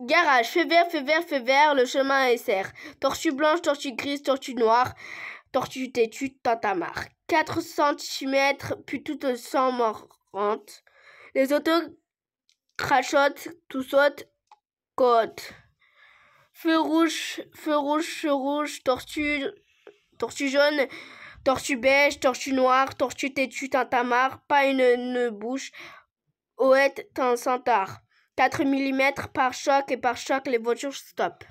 Garage, feu vert, feu vert, feu vert, le chemin est serre. Tortue blanche, tortue grise, tortue noire, tortue têtue, tintamarre. 4 cm, puis toutes sans morantes. Les autos crachotent, tout saute, côte. Feu rouge, feu rouge, feu rouge, tortue, tortue jaune, tortue beige, tortue noire, tortue têtue, tintamarre, pas une, bouche, ouette, un 4 mm par choc et par choc, les voitures stoppent.